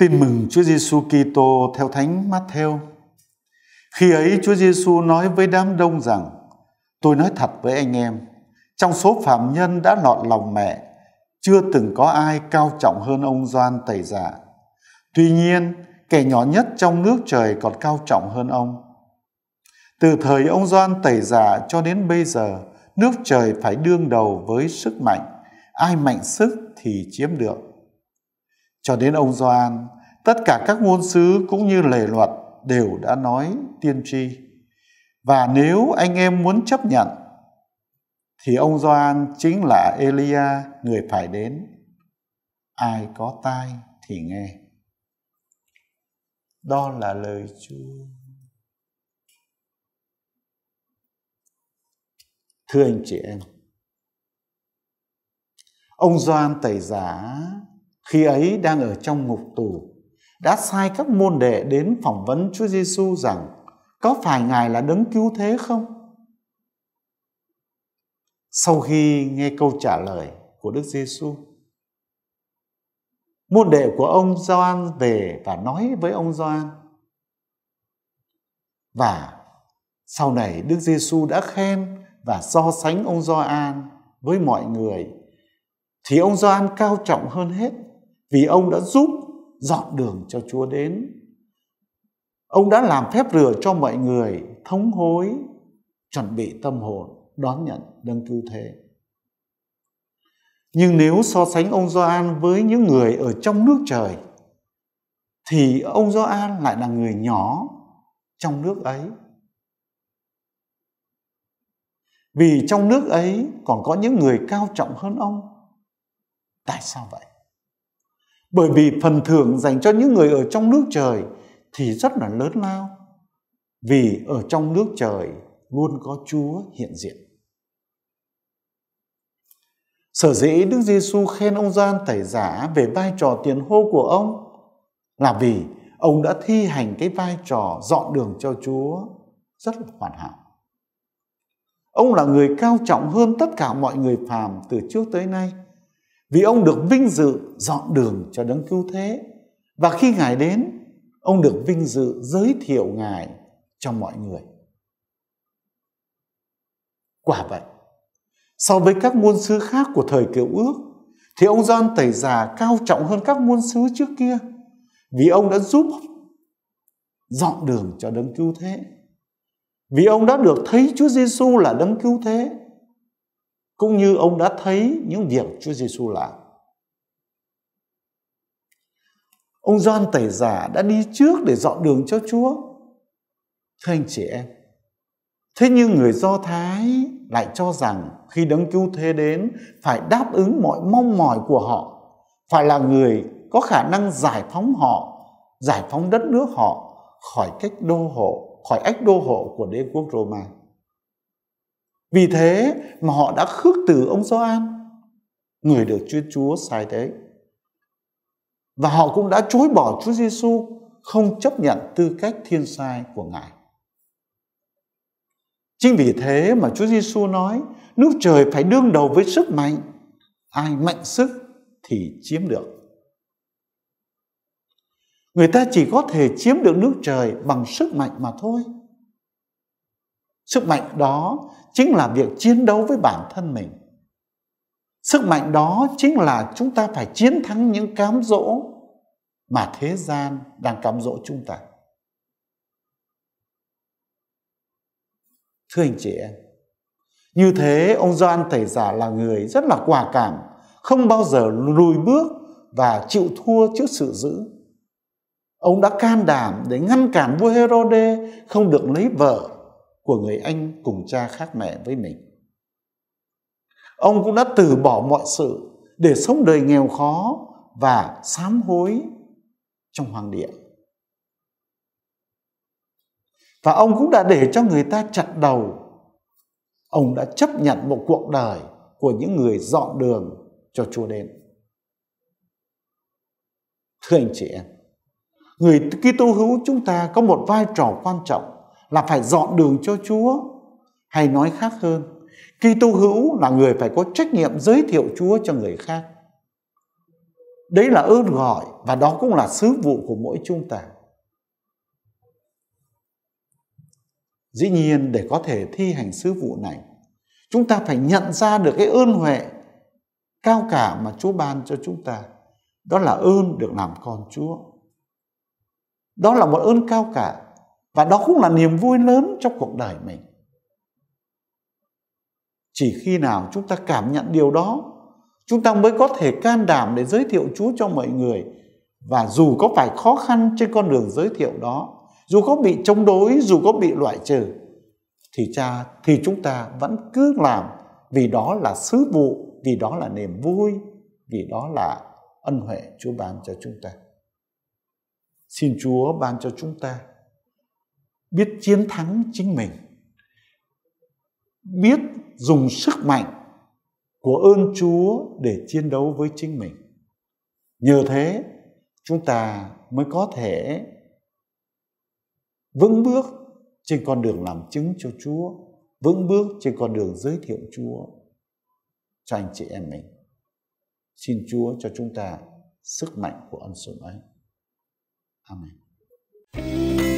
Tin mừng Chúa Giêsu Kitô theo Thánh Matthew. Khi ấy Chúa Giêsu nói với đám đông rằng: Tôi nói thật với anh em, trong số phạm nhân đã lọt lòng mẹ, chưa từng có ai cao trọng hơn ông Doan tẩy giả. Tuy nhiên, kẻ nhỏ nhất trong nước trời còn cao trọng hơn ông. Từ thời ông Doan tẩy giả cho đến bây giờ, nước trời phải đương đầu với sức mạnh, ai mạnh sức thì chiếm được cho đến ông Doan, tất cả các ngôn sứ cũng như lề luật đều đã nói tiên tri. Và nếu anh em muốn chấp nhận thì ông Doan chính là Elia người phải đến. Ai có tai thì nghe. Đó là lời Chúa. Thưa anh chị em, ông Doan tẩy giả khi ấy đang ở trong ngục tù đã sai các môn đệ đến phỏng vấn Chúa Giêsu rằng có phải ngài là đấng cứu thế không? Sau khi nghe câu trả lời của Đức Giêsu, môn đệ của ông Gioan về và nói với ông Gioan và sau này Đức Giêsu đã khen và so sánh ông Gioan với mọi người thì ông Gioan cao trọng hơn hết vì ông đã giúp dọn đường cho Chúa đến. Ông đã làm phép rửa cho mọi người thống hối, chuẩn bị tâm hồn đón nhận đấng cứu thế. Nhưng nếu so sánh ông Gioan với những người ở trong nước trời thì ông Gioan lại là người nhỏ trong nước ấy. Vì trong nước ấy còn có những người cao trọng hơn ông. Tại sao vậy? bởi vì phần thưởng dành cho những người ở trong nước trời thì rất là lớn lao vì ở trong nước trời luôn có Chúa hiện diện. Sở dĩ Đức Giêsu khen ông Gian tẩy giả về vai trò tiền hô của ông là vì ông đã thi hành cái vai trò dọn đường cho Chúa rất là hoàn hảo. Ông là người cao trọng hơn tất cả mọi người phàm từ trước tới nay – vì ông được vinh dự dọn đường cho đấng cứu thế. Và khi Ngài đến, ông được vinh dự giới thiệu Ngài cho mọi người. Quả vậy, so với các ngôn sứ khác của thời kiều ước, thì ông John Tẩy Già cao trọng hơn các ngôn sứ trước kia vì ông đã giúp dọn đường cho đấng cứu thế. Vì ông đã được thấy Chúa Giêsu là đấng cứu thế cũng như ông đã thấy những việc Chúa Giêsu làm. Ông Gioan Tẩy Giả đã đi trước để dọn đường cho Chúa. Thưa anh chị em, thế nhưng người Do Thái lại cho rằng khi đấng cứu thế đến phải đáp ứng mọi mong mỏi của họ, phải là người có khả năng giải phóng họ, giải phóng đất nước họ khỏi cách đô hộ, khỏi ách đô hộ của đế quốc Roma. Vì thế mà họ đã khước từ ông Gioan, người được Chúa Chúa sai tế. Và họ cũng đã chối bỏ Chúa Giêsu, không chấp nhận tư cách thiên sai của Ngài. Chính vì thế mà Chúa Giêsu nói, nước trời phải đương đầu với sức mạnh, ai mạnh sức thì chiếm được. Người ta chỉ có thể chiếm được nước trời bằng sức mạnh mà thôi. Sức mạnh đó chính là việc chiến đấu với bản thân mình. Sức mạnh đó chính là chúng ta phải chiến thắng những cám dỗ mà thế gian đang cám dỗ chúng ta. Thưa anh chị em, như thế ông Doan Thầy Giả là người rất là quả cảm, không bao giờ lùi bước và chịu thua trước sự dữ. Ông đã can đảm để ngăn cản vua Herode không được lấy vợ của người anh cùng cha khác mẹ với mình. Ông cũng đã từ bỏ mọi sự để sống đời nghèo khó và sám hối trong hoàng địa. Và ông cũng đã để cho người ta chặt đầu. Ông đã chấp nhận một cuộc đời của những người dọn đường cho Chúa đến. Thưa anh chị em, người Kitô hữu chúng ta có một vai trò quan trọng là phải dọn đường cho Chúa. Hay nói khác hơn, Kitô hữu là người phải có trách nhiệm giới thiệu Chúa cho người khác. Đấy là ơn gọi và đó cũng là sứ vụ của mỗi chúng ta. Dĩ nhiên để có thể thi hành sứ vụ này, chúng ta phải nhận ra được cái ơn huệ cao cả mà Chúa ban cho chúng ta. Đó là ơn được làm con Chúa. Đó là một ơn cao cả và đó cũng là niềm vui lớn trong cuộc đời mình chỉ khi nào chúng ta cảm nhận điều đó chúng ta mới có thể can đảm để giới thiệu chúa cho mọi người và dù có phải khó khăn trên con đường giới thiệu đó dù có bị chống đối dù có bị loại trừ thì cha thì chúng ta vẫn cứ làm vì đó là sứ vụ vì đó là niềm vui vì đó là ân huệ chúa ban cho chúng ta xin chúa ban cho chúng ta biết chiến thắng chính mình biết dùng sức mạnh của ơn Chúa để chiến đấu với chính mình. Nhờ thế, chúng ta mới có thể vững bước trên con đường làm chứng cho Chúa, vững bước trên con đường giới thiệu Chúa cho anh chị em mình. Xin Chúa cho chúng ta sức mạnh của ân sủng ấy. Amen.